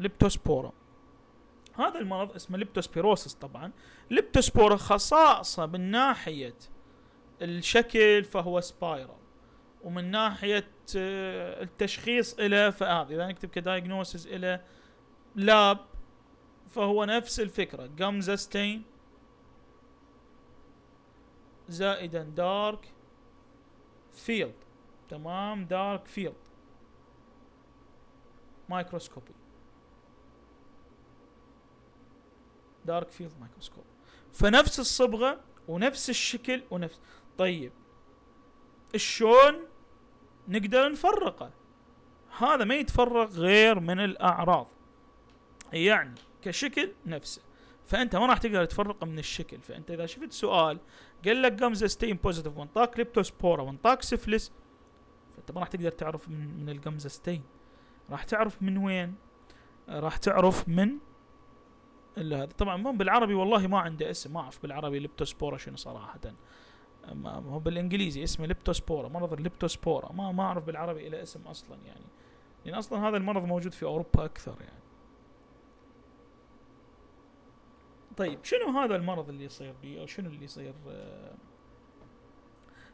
ليبتوسبورا هذا المرض اسمه ليبتوسبيروسس طبعا ليبتوسبورا خصائصه من ناحيه الشكل فهو سبايرال ومن ناحيه آه، التشخيص له فهذا اذا نكتب كدايجنوسيس الى لاب فهو نفس الفكره جمزة ستين زائدا دارك فيلد تمام دارك فيلد مايكروسكوبي دارك فيلد مايكروسكوب فنفس الصبغه ونفس الشكل ونفس طيب شلون نقدر نفرقه هذا ما يتفرق غير من الاعراض يعني كشكل نفسه فانت ما راح تقدر تفرقه من الشكل فانت اذا شفت سؤال قال لك جمزه ستين بوزيتيف وانطاك ليبتوسبورا وانطاك سيفلس فانت ما راح تقدر تعرف من, من ستين راح تعرف من وين راح تعرف من الا هذا طبعا مو بالعربي والله ما عنده اسم ما اعرف بالعربي ليبتوسبورا شنو صراحه ما هو بالانجليزي اسمه ليبتوسبورا مرض الليبتوسبورا ما ما اعرف بالعربي الى اسم اصلا يعني لان اصلا هذا المرض موجود في اوروبا اكثر يعني طيب شنو هذا المرض اللي يصير لي او شنو اللي يصير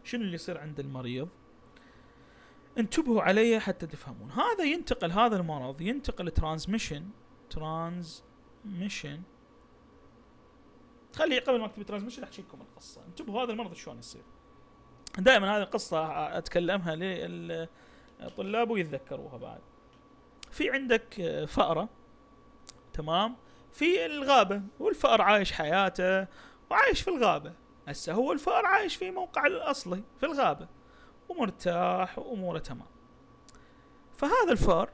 شنو اللي يصير عند المريض انتبهوا علي حتى تفهمون هذا ينتقل هذا المرض ينتقل ترانزميشن ترانز ميشن خليه قبل ما اكتب ترانزميشن احكي لكم القصه انتبهوا هذا المرض شلون يصير دائما هذه القصه اتكلمها للطلاب ويتذكروها بعد في عندك فأرة تمام في الغابة والفأر عايش حياته وعايش في الغابة هسه هو الفأر عايش في موقع الأصلي في الغابة ومرتاح وأموره تمام فهذا الفأر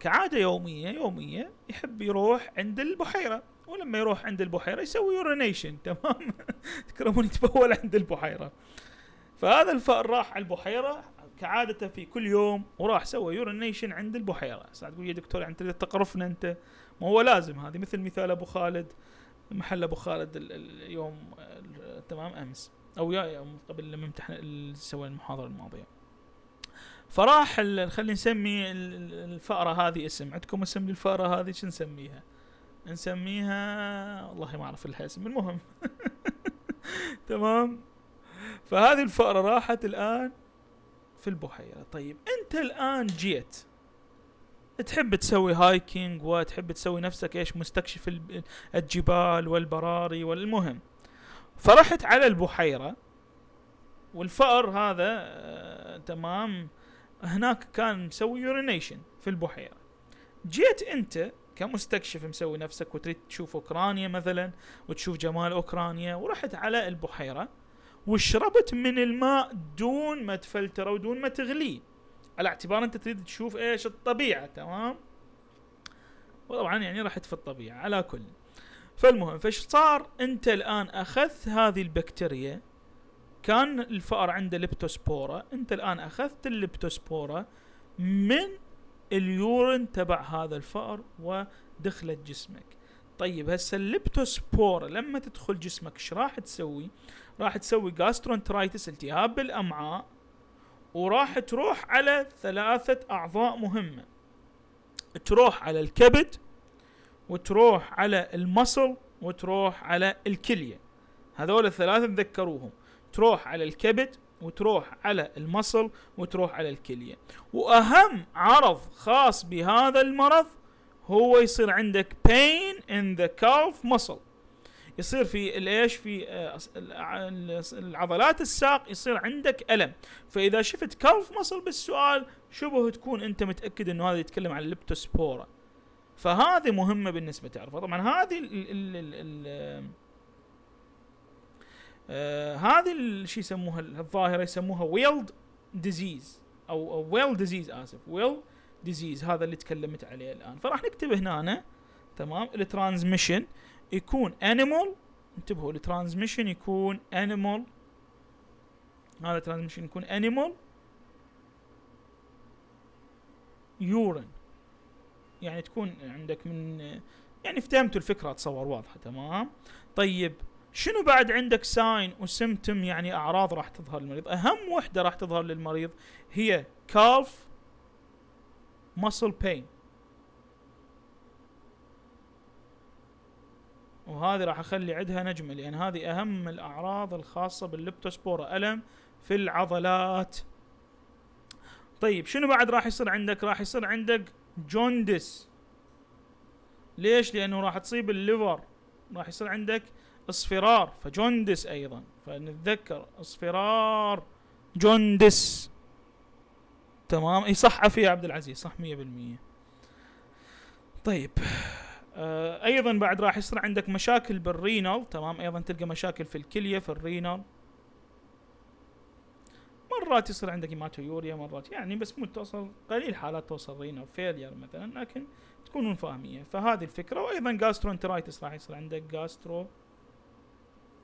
كعاده يوميه يوميه يحب يروح عند البحيره ولما يروح عند البحيره يسوي يورينيشن تمام تكرمون يتبول عند البحيره فهذا الفار راح على البحيره كعادته في كل يوم وراح سوى يورينيشن عند البحيره ساعات تقول يا دكتور انت يعني تقرفنا انت ما هو لازم هذه مثل مثال ابو خالد محل ابو خالد اليوم تمام امس او يا قبل لما امتحن سوينا المحاضره الماضيه فراح خلينا نسمي الفأرة هذه اسم عندكم اسم للفأرة هذه شو نسميها نسميها والله ما اعرف لها اسم المهم تمام فهذه الفأرة راحت الآن في البحيرة طيب أنت الآن جيت تحب تسوي هايكينج وتحب تسوي نفسك ايش مستكشف الجبال والبراري والمهم فرحت على البحيرة والفأر هذا آه تمام هناك كان مسوي يورينيشن في البحيره جيت انت كمستكشف مسوي نفسك وتريد تشوف اوكرانيا مثلا وتشوف جمال اوكرانيا ورحت على البحيره وشربت من الماء دون ما تفلتره ودون ما تغليه على اعتبار انت تريد تشوف ايش الطبيعه تمام وطبعا يعني رحت في الطبيعه على كل فالمهم فايش صار انت الان اخذت هذه البكتيريا كان الفأر عنده لبتوسبورا انت الان اخذت اللبتوسبورا من اليورين تبع هذا الفأر ودخلت جسمك طيب هسه الليبتوسبورا لما تدخل جسمك ايش راح تسوي؟ راح تسوي جاسترونترايتس التهاب بالامعاء وراح تروح على ثلاثة اعضاء مهمة تروح على الكبد وتروح على المصل وتروح على الكلية هذول الثلاثة تذكروهم تروح على الكبد وتروح على المصل وتروح على الكليه واهم عرض خاص بهذا المرض هو يصير عندك pain in the calf muscle يصير في الايش في آه، العضلات الساق يصير عندك الم فاذا شفت كلف مصل بالسؤال شبه تكون انت متاكد انه هذا يتكلم عن الليبتوسبورا فهذه مهمه بالنسبه تعرفها طبعا هذه آه هذه الشيء يسموها الظاهره يسموها ويلد ديزيز او ويل ديزيز اسف ويل ديزيز هذا اللي تكلمت عليه الان فراح نكتب هنا أنا تمام الترانزميشن يكون انيمال انتبهوا الترانزميشن يكون انيمال هذا الترانزميشن يكون انيمال يورن يعني تكون عندك من يعني فهمتوا الفكره اتصور واضحه تمام طيب شنو بعد عندك ساين وسمتم يعني اعراض راح تظهر للمريض اهم وحده راح تظهر للمريض هي كالف مسل بين وهذه راح اخلي عندها نجمه لان هذه اهم الاعراض الخاصه بالليبتوسبورا الم في العضلات طيب شنو بعد راح يصير عندك راح يصير عندك جوندس ليش لانه راح تصيب الليفر راح يصير عندك اصفرار فجندس أيضا فنتذكر اصفرار جندس تمام اي صح عفية عبد العزيز صح 100% طيب آه ايضا بعد راح يصير عندك مشاكل بالرينال تمام ايضا تلقى مشاكل في الكليه في الرينال مرات يصير عندك هيماتويوريا مرات يعني بس مو توصل قليل حالات توصل رينال فيلير مثلا لكن تكونون فاهمين فهذه الفكره وايضا جاسترو انترايتس راح يصير عندك جاسترو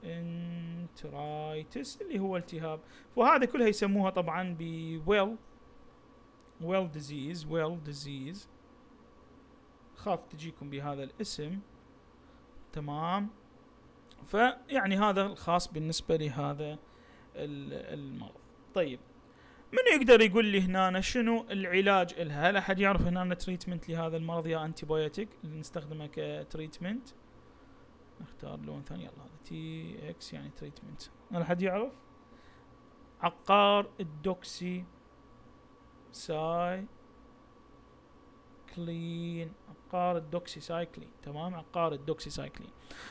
انترايتس اللي هو التهاب وهذا كلها يسموها طبعا ب ويل ويل ديزيز ويل ديزيز خاف تجيكم بهذا الاسم تمام فيعني هذا الخاص بالنسبة لهذا المرض طيب من يقدر يقول لي هنا شنو العلاج لها هل احد يعرف هنا تريتمنت لهذا المرض يا انتي بايوتيك اللي نستخدمه كتريتمنت نختار لون ثاني يلا هذا تي اكس يعني تريتمنت هل حد يعرف عقار الدوكسي ساي سايكلين عقار الدوكسي سايكلين تمام عقار الدوكسي سايكلين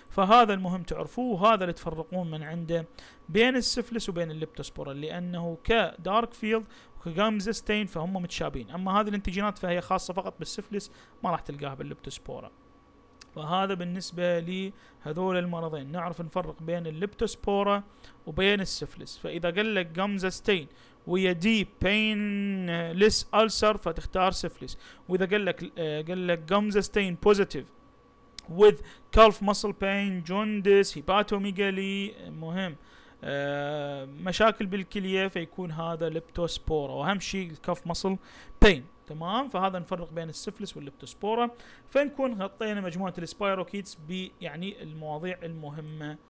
فهذا المهم تعرفوه وهذا اللي تفرقون من عنده بين السفلس وبين الليبتوسبورا لانه كدارك فيلد ستين فهم متشابهين اما هذه الانتجينات فهي خاصه فقط بالسفلس ما راح تلقاها بالليبتوسبورا فهذا بالنسبة لهذول المرضين نعرف نفرق بين الليبتوسبورا وبين السفلس فإذا قال لك جمزة ستين ويا دي بين لس ألسر فتختار سفلس وإذا قال لك آه، قال لك جمزة ستين بوزيتيف with calf muscle pain jaundice hepatomegaly مهم آه، مشاكل بالكليه فيكون هذا لبتوسبورا واهم شيء الكف مصل بين تمام فهذا نفرق بين السفلس والليبتوسبورا فنكون غطينا مجموعه السبايروكيتس بيعني المواضيع المهمه